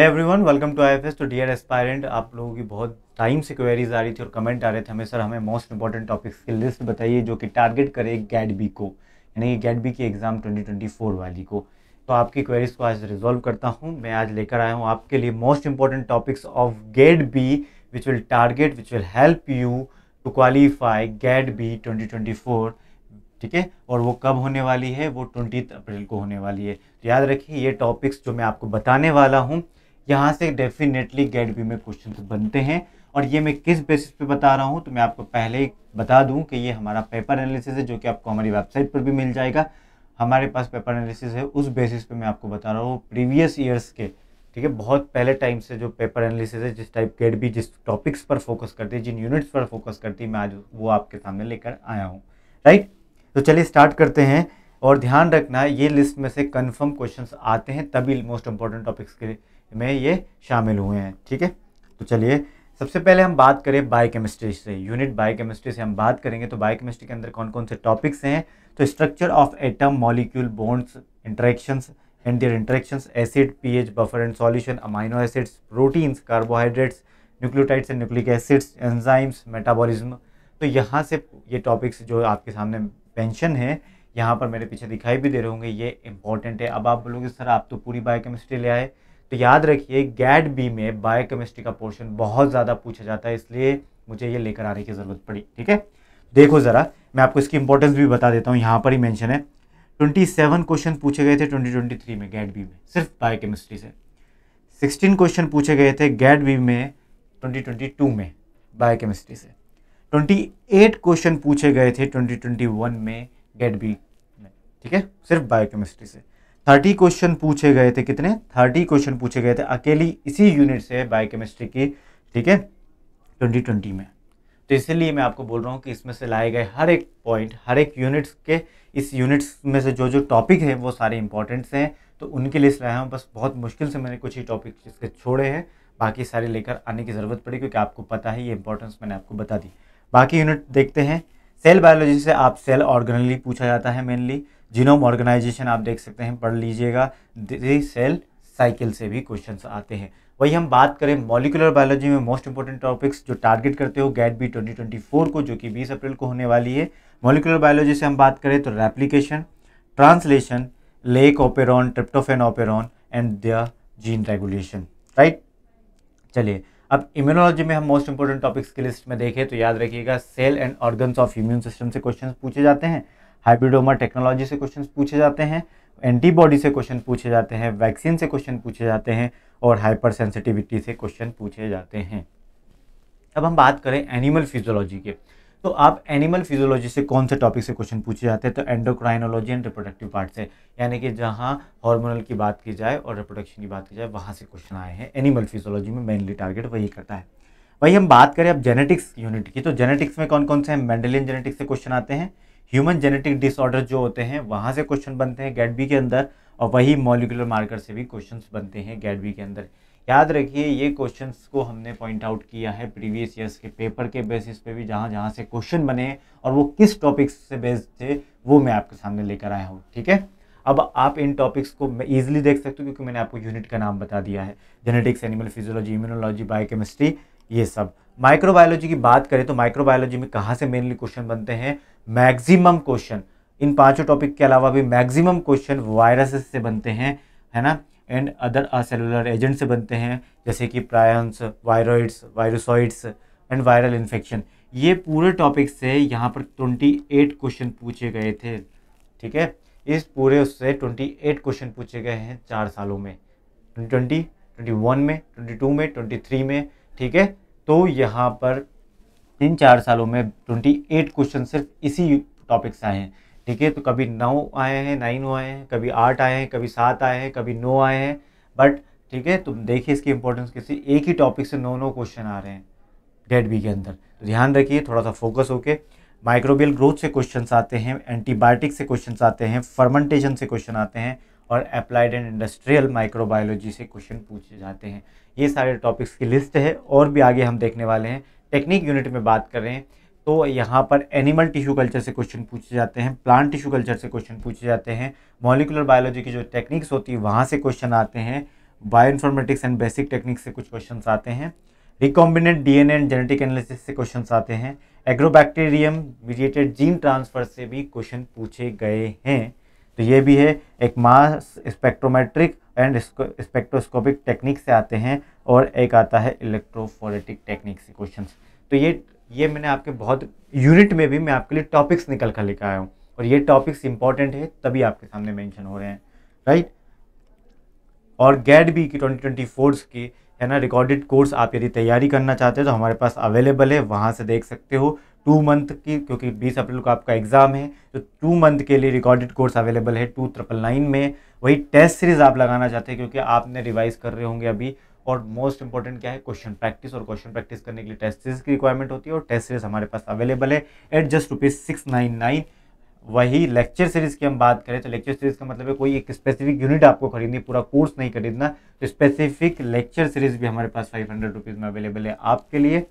Everyone welcome to I F S तो dear aspirant आप लोगों की बहुत टाइम से क्वेरीज आ रही थी और कमेंट आ रहे थे हमें सर हमें मोस्ट इंपॉर्टेंट टॉपिक्स की लिस्ट बताइए जो कि टारगेट करे गैट बी को यानी कि गैट बी की एग्ज़ाम 2024 वाली को तो आपकी क्वेरीज को आज रिजॉल्व करता हूँ मैं आज लेकर आया हूँ आपके लिए most important topics of GATE B which will target which will help you to qualify GATE B 2024 ठीक है और वो कब होने वाली है वो ट्वेंटी अप्रैल को होने वाली है तो याद रखिए ये टॉपिक्स जो मैं आपको बताने वाला हूँ यहाँ से डेफिनेटली गेट बी में क्वेश्चन तो बनते हैं और ये मैं किस बेसिस पे बता रहा हूँ तो मैं आपको पहले ही बता दूँ कि ये हमारा पेपर एनालिसिस है जो कि आपको हमारी वेबसाइट पर भी मिल जाएगा हमारे पास पेपर एनालिसिस है उस बेसिस पे मैं आपको बता रहा हूँ प्रीवियस ईयर्स के ठीक है बहुत पहले टाइम से जो पेपर एनालिसिस है जिस टाइप गेट बी जिस टॉपिक्स पर फोकस करती है जिन यूनिट्स पर फोकस करती है मैं आज वो आपके सामने लेकर आया हूँ राइट तो चलिए स्टार्ट करते हैं और ध्यान रखना ये लिस्ट में से कन्फर्म क्वेश्चन आते हैं तभी मोस्ट इम्पॉर्टेंट टॉपिक्स के में ये शामिल हुए हैं ठीक है तो चलिए सबसे पहले हम बात करें बायोकेमिस्ट्री से यूनिट बायोकेमिस्ट्री से हम बात करेंगे तो बायोकेमिस्ट्री के अंदर कौन कौन से टॉपिक्स हैं तो structure of atom molecule bonds interactions and their interactions acid pH buffer and solution amino acids proteins carbohydrates nucleotides and nucleic acids enzymes metabolism तो यहाँ से ये टॉपिक्स जो आपके सामने पेंशन है यहाँ पर मेरे पीछे दिखाई भी दे रहे होंगे ये इंपॉर्टेंट है अब आप बोलोगे सर आप तो पूरी बायोकेमिस्ट्री ले आए तो याद रखिए गैड बी में बायोकेमिस्ट्री का पोर्शन बहुत ज़्यादा पूछा जाता है इसलिए मुझे ये लेकर आने की ज़रूरत पड़ी ठीक है देखो ज़रा मैं आपको इसकी इंपॉर्टेंस भी बता देता हूँ यहाँ पर ही मैंशन है ट्वेंटी क्वेश्चन पूछे गए थे ट्वेंटी में गैट बी में सिर्फ बायो से सिक्सटीन क्वेश्चन पूछे गए थे गैट बी में ट्वेंटी में बायो से 28 क्वेश्चन पूछे गए थे 2021 में गेट बी ठीक है सिर्फ बायोकेमिस्ट्री से थर्टी क्वेश्चन पूछे गए थे कितने थर्टी क्वेश्चन पूछे गए थे अकेली इसी यूनिट से बायोकेमिस्ट्री की ठीक है ट्वेंटी ट्वेंटी में तो इसलिए मैं आपको बोल रहा हूँ कि इसमें से लाए गए हर एक पॉइंट हर एक यूनिट्स के इस यूनिट्स में से जो जो टॉपिक है वो सारे इंपॉर्टेंट्स हैं तो उनके लिए लाया हूँ बस बहुत मुश्किल से मैंने कुछ ही टॉपिक इसके छोड़े हैं बाकी सारे लेकर आने की ज़रूरत पड़ी क्योंकि आपको पता है ये इंपॉर्टेंस मैंने आपको बता दी बाकी यूनिट देखते हैं सेल बायोलॉजी से आप सेल ऑर्गेनली पूछा जाता है मेनली जीनोम ऑर्गेनाइजेशन आप देख सकते हैं पढ़ लीजिएगा सेल साइकिल से भी क्वेश्चंस आते हैं वही हम बात करें मॉलिकुलर बायोलॉजी में मोस्ट इंपॉर्टेंट टॉपिक्स जो टारगेट करते हो गैट बी 2024 को जो कि 20 अप्रैल को होने वाली है मॉलिकुलर बायोलॉजी से हम बात करें तो replication translation lac operon tryptophan operon and the gene regulation right चलिए अब इम्यूनोलॉजी में हम मोस्ट इंपॉर्टेंट टॉपिक्स की लिस्ट में देखें तो याद रखिएगा cell and organs of immune system से क्वेश्चन पूछे जाते हैं हाइब्रिडोमा टेक्नोलॉजी से क्वेश्चन पूछे जाते हैं एंटीबॉडी से क्वेश्चन पूछे जाते हैं वैक्सीन से क्वेश्चन पूछे जाते हैं और हाइपर सेंसिटिविटी से क्वेश्चन पूछे जाते हैं अब हम बात करें एनिमल फिजियोलॉजी के तो आप एनिमल फिजियोलॉजी से कौन से टॉपिक से क्वेश्चन पूछे जाते हैं तो एंडोक्राइनोलॉजी एंड रिप्रोडक्टिव पार्ट से यानी कि जहाँ हार्मोनल की बात की जाए और रिप्रोडक्शन की बात की जाए वहाँ से क्वेश्चन आए हैं एनिमल फिजियोलॉजी में मेनली टारगेट वही करता है वही हम बात करें अब जेनेटिक्स यूनिट की तो जेनेटिक्स में कौन कौन से हैं मेंडेलियन जेनेटिक्स से क्वेश्चन आते हैं ह्यूमन जेनेटिक डिसऑर्डर जो होते हैं वहाँ से क्वेश्चन बनते हैं गैडबी के अंदर और वही मॉलिकुलर मार्कर से भी क्वेश्चन बनते हैं गैडबी के अंदर याद रखिए ये क्वेश्चंस को हमने पॉइंट आउट किया है प्रीवियस ईयर्स के पेपर के बेसिस पे भी जहाँ जहाँ से क्वेश्चन बने और वो किस टॉपिक्स से बेस्ड थे वो मैं आपके सामने लेकर आया हूँ ठीक है अब आप इन टॉपिक्स को मैं ईजिली देख सकते हो क्योंकि मैंने आपको यूनिट का नाम बता दिया है genetics animal physiology immunology biochemistry ये सब माइक्रोबायोलॉजी की बात करें तो माइक्रोबायोलॉजी में कहाँ से मेनली क्वेश्चन बनते हैं मैक्सिमम क्वेश्चन इन पांचों टॉपिक के अलावा भी मैक्सिमम क्वेश्चन वायरसेस से बनते हैं है ना एंड अदर असेलुलर एजेंट से बनते हैं जैसे कि prions viroids virusoids and viral infection ये पूरे टॉपिक से यहाँ पर ट्वेंटी एट क्वेश्चन पूछे गए थे ठीक है इस पूरे उससे ट्वेंटी एट क्वेश्चन पूछे गए हैं चार सालों में ट्वेंटी ट्वेंटी वन में ट्वेंटी टू में ट्वेंटी थ्री में ठीक है तो यहाँ पर इन चार सालों में ट्वेंटी एट क्वेश्चन सिर्फ इसी टॉपिक से आए हैं ठीक है तो कभी नौ आए हैं नाइन आए हैं कभी आठ आए हैं कभी सात आए हैं कभी नौ आए हैं बट ठीक है तुम देखिए इसकी इंपॉर्टेंस किसी एक ही टॉपिक से नौ नौ क्वेश्चन आ रहे हैं डेड बी के अंदर तो ध्यान रखिए थोड़ा सा फोकस होके माइक्रोबियल ग्रोथ से क्वेश्चन आते हैं एंटीबायोटिक से क्वेश्चन आते हैं फर्मेंटेशन से क्वेश्चन आते हैं और अप्लाइड एंड इंडस्ट्रियल माइक्रोबायोलॉजी से क्वेश्चन पूछे जाते हैं ये सारे टॉपिक्स की लिस्ट है और भी आगे हम देखने वाले हैं टेक्निक यूनिट में बात कर रहे हैं तो यहाँ पर एनिमल टिश्यू कल्चर से क्वेश्चन पूछे जाते हैं प्लांट टिश्यू कल्चर से क्वेश्चन पूछे जाते हैं मॉलिकुलर बायोलॉजी की जो टेक्निक्स होती है वहाँ से क्वेश्चन आते हैं bioinformatics and basic techniques से कुछ क्वेश्चन आते हैं recombinant DNA and genetic analysis से क्वेश्चन आते हैं एग्रोबैक्टीरियम मीडिएटेड जीन ट्रांसफर से भी क्वेश्चन पूछे गए हैं तो ये भी है एक mass spectrometric and spectroscopic technique से आते हैं और एक आता है इलेक्ट्रोफोरेटिक टेक्निक से क्वेश्चन तो ये ये मैंने आपके बहुत यूनिट में भी मैं आपके लिए टॉपिक्स निकल कर लेकर आया हूँ और ये टॉपिक्स इंपॉर्टेंट है तभी आपके सामने मेंशन हो रहे हैं राइट और गैड भी की ट्वेंटी ट्वेंटी फोर्स की है ना रिकॉर्डेड कोर्स आप यदि तैयारी करना चाहते हैं तो हमारे पास अवेलेबल है वहाँ से देख सकते हो टू मंथ की क्योंकि बीस अप्रैल को आपका एग्ज़ाम है तो टू मंथ के लिए रिकॉर्डेड कोर्स अवेलेबल है टू ट्रिपल नाइन में वही टेस्ट सीरीज़ आप लगाना चाहते हैं क्योंकि आपने रिवाइज़ कर रहे होंगे अभी और मोस्ट इंपॉर्टेंट क्या है क्वेश्चन प्रैक्टिस और क्वेश्चन प्रैक्टिस करने के लिए टेस्ट सीरीज की रिक्वायरमेंट होती है और टेस्ट सीरीज हमारे पास अवेलेबल है at just rupees six nine nine वही लेक्चर सीरीज की हम बात करें तो लेक्चर सीरीज का मतलब है कोई एक स्पेसिफिक यूनिट आपको खरीदनी पूरा कोर्स नहीं खरीदना तो स्पेसिफिक लेक्चर सीरीज भी हमारे पास फाइव हंड्रेड रुपीज़ में अवेलेबल है आपके लिए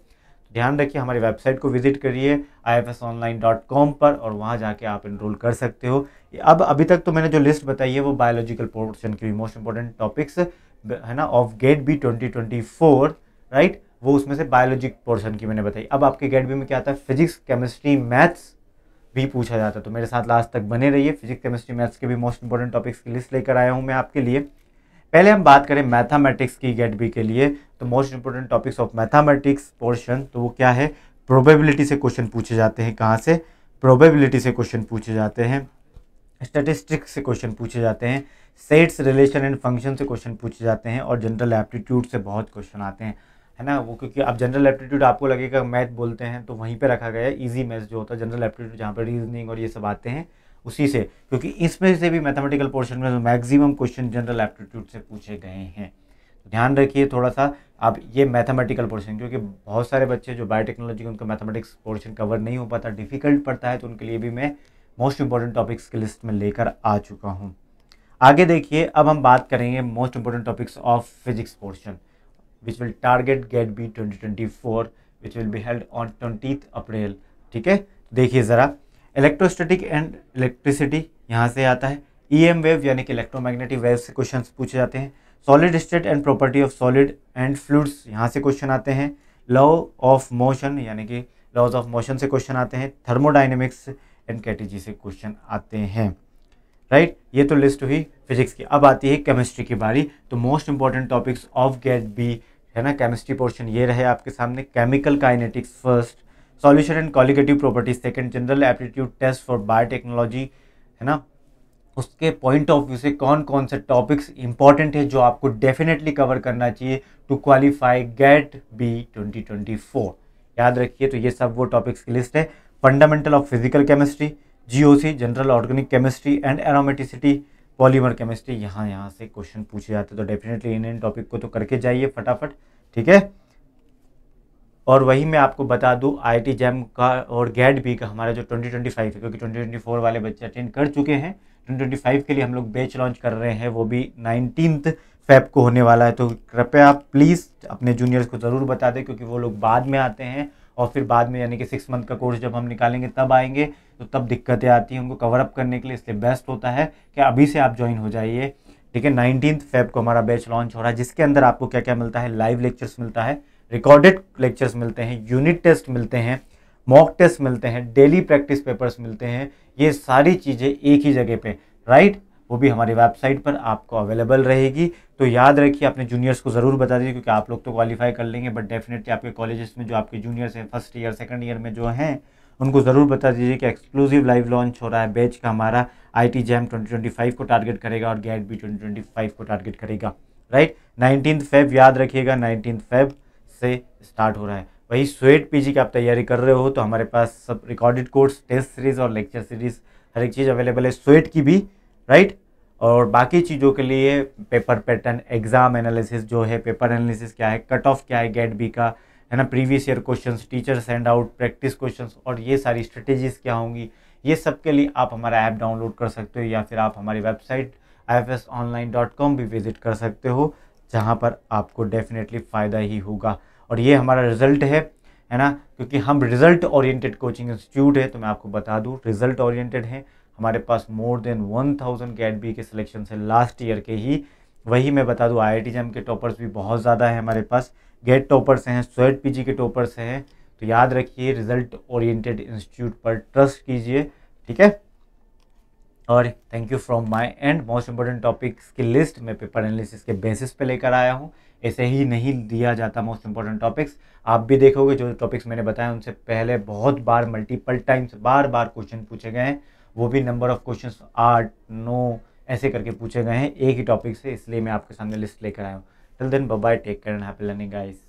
ध्यान रखिए हमारी वेबसाइट को विजिट करिए आई पर और वहाँ जाके आप इनरोल कर सकते हो अब अभी तक तो मैंने जो लिस्ट बताई है वो बायोलॉजिकल पोर्शन की मोस्ट इंपॉर्टेंट टॉपिक्स है ना ऑफ गेट बी 2024 राइट वो उसमें से बायोलॉजिक पोर्शन की मैंने बताई अब आपके गेट बी में क्या आता है फिजिक्स केमिस्ट्री मैथ्स भी पूछा जाता है तो मेरे साथ लास्ट तक बने रहिए फिजिक्स केमिस्ट्री मैथ्स के भी मोस्ट इंपॉर्टेंट टॉपिक्स की लिस्ट लेकर आया हूँ मैं आपके लिए पहले हम बात करें मैथामेटिक्स की गेट बी के लिए तो most important topics of mathematics portion तो वो क्या है प्रोबेबिलिटी से क्वेश्चन पूछे जाते हैं कहाँ से प्रोबेबिलिटी से क्वेश्चन पूछे जाते हैं स्टेटिस्टिक्स से क्वेश्चन पूछे जाते हैं सेट्स रिलेशन एंड फंक्शन से क्वेश्चन पूछे जाते हैं और जनरल एप्टीट्यूड से बहुत क्वेश्चन आते हैं है ना वो क्योंकि अब जनरल एप्टीट्यूड आपको लगेगा मैथ बोलते हैं तो वहीं पे रखा गया है ईजी मैथ जो होता है जनरल एप्टीट्यूड जहाँ पर रीजनिंग और ये सब आते हैं उसी से क्योंकि इसमें से भी मैथमेटिकल पोर्शन में मैक्सिमम क्वेश्चन जनरल एप्टीट्यूड से पूछे गए हैं तो ध्यान रखिए थोड़ा सा आप ये मैथमेटिकल पोर्शन क्योंकि बहुत सारे बच्चे जो बायोटेक्नोलॉजी उनका मैथमेटिक्स पोर्शन कवर नहीं हो पाता डिफिकल्ट पड़ता है तो उनके लिए भी मैं मोस्ट इंपॉर्टेंट टॉपिक्स की लिस्ट में लेकर आ चुका हूँ आगे देखिए अब हम बात करेंगे most important topics of physics portion which will target GATE B 2024 which will be held on twenty April ठीक है देखिए ज़रा इलेक्ट्रोस्टेटिक एंड इलेक्ट्रिसिटी यहाँ से आता है ई एम वेव यानी कि इलेक्ट्रोमैग्नेटिक वेव से क्वेश्चन पूछे जाते हैं solid state and property of solid and fluids यहाँ से क्वेश्चन आते हैं लॉ ऑफ मोशन यानी कि लॉज ऑफ मोशन से क्वेश्चन आते हैं थर्मोडाइनमिक्स एंड कैटेजी से क्वेश्चन आते हैं राइट right? ये तो लिस्ट हुई फिजिक्स की अब आती है केमिस्ट्री की बारी तो most important topics of GATE B है ना केमिस्ट्री पोर्शन ये रहे आपके सामने chemical kinetics first solution and colligative properties second general aptitude test for biotechnology है ना उसके पॉइंट ऑफ व्यू से कौन कौन से टॉपिक्स इंपॉर्टेंट है जो आपको डेफिनेटली कवर करना चाहिए टू क्वालिफाई गेट बी 2024 याद रखिए तो ये सब वो टॉपिक्स की लिस्ट है fundamental of physical chemistry GOC general organic chemistry and aromaticity polymer chemistry यहाँ यहाँ से क्वेश्चन पूछे जाते तो डेफिनेटली इन इन टॉपिक को तो करके जाइए फटाफट ठीक है और वही मैं आपको बता दूं आईआईटी जैम का और गैट बी का हमारा जो 2025 है क्योंकि 2024 वाले बच्चे अटेंड कर चुके हैं 2025 के लिए हम लोग बैच लॉन्च कर रहे हैं वो भी नाइनटीन फैब को होने वाला है तो कृपया आप प्लीज़ अपने जूनियर्स को ज़रूर बता दें क्योंकि वो लोग बाद में आते हैं और फिर बाद में यानी कि सिक्स मंथ का कोर्स जब हम निकालेंगे तब आएंगे तो तब दिक्कतें आती हैं उनको कवर अप करने के लिए इसलिए बेस्ट होता है कि अभी से आप ज्वाइन हो जाइए ठीक है नाइनटीन फेब को हमारा बैच लॉन्च हो रहा है जिसके अंदर आपको क्या क्या मिलता है लाइव लेक्चर्स मिलता है रिकॉर्डेड लेक्चर्स मिलते हैं यूनिट टेस्ट मिलते हैं मॉक टेस्ट मिलते हैं डेली प्रैक्टिस पेपर्स मिलते हैं ये सारी चीज़ें एक ही जगह पे राइट वो भी हमारी वेबसाइट पर आपको अवेलेबल रहेगी तो याद रखिए अपने जूनियर्स को ज़रूर बता दीजिए क्योंकि आप लोग तो क्वालिफाई कर लेंगे बट डेफिनेटली आपके कॉलेजेस में जो आपके जूनियर्स हैं फर्स्ट ईयर सेकेंड ईयर में जो हैं उनको ज़रूर बता दीजिए कि एक्सक्लूसिव लाइव लॉन्च हो रहा है बैच का हमारा आई टी जैम ट्वेंटी को टारगेट करेगा और गैट बी ट्वेंटी को टारगेट करेगा राइट नाइनटीन फेब याद रखिएगा नाइनटीन फेब से स्टार्ट हो रहा है वही स्वेट पीजी की आप तैयारी कर रहे हो तो हमारे पास सब रिकॉर्डेड कोर्स टेस्ट सीरीज़ और लेक्चर सीरीज़ हर एक चीज़ अवेलेबल है स्वेट की भी राइट और बाकी चीज़ों के लिए पेपर पैटर्न एग्ज़ाम एनालिसिस जो है पेपर एनालिसिस क्या है कट ऑफ क्या है गेट बी का है ना previous year questions teacher send out practice questions और ये सारी स्ट्रेटेजीज क्या होंगी ये सब के लिए आप हमारा ऐप डाउनलोड कर सकते हो या फिर आप हमारी वेबसाइट आई भी विज़िट कर सकते हो जहाँ पर आपको डेफिनेटली फ़ायदा ही होगा और ये हमारा रिजल्ट है है ना क्योंकि हम रिजल्ट ओरिएंटेड कोचिंग इंस्टीट्यूट है तो मैं आपको बता दूँ रिजल्ट ओरिएंटेड है हमारे पास more than one thousand GAT B के सिलेक्शन है लास्ट ईयर के ही वही मैं बता दूँ आई आई के टॉपर्स भी बहुत ज़्यादा है हमारे पास गेट टॉपर्स हैं स्वेट पी के टॉपर्स हैं तो याद रखिए रिजल्ट ओरिएंटेड इंस्टीट्यूट पर ट्रस्ट कीजिए ठीक है और thank you from my end most important topics की लिस्ट मैं पेपर एनालिसिस के बेसिस पे लेकर आया हूँ ऐसे ही नहीं दिया जाता मोस्ट इंपॉर्टेंट टॉपिक्स आप भी देखोगे जो टॉपिक्स मैंने बताया उनसे पहले बहुत बार मल्टीपल टाइम्स बार बार क्वेश्चन पूछे गए हैं वो भी नंबर ऑफ क्वेश्चन आठ नौ ऐसे करके पूछे गए हैं एक ही टॉपिक से इसलिए मैं आपके सामने लिस्ट लेकर आया हूँ till then bye take care and happy learning guys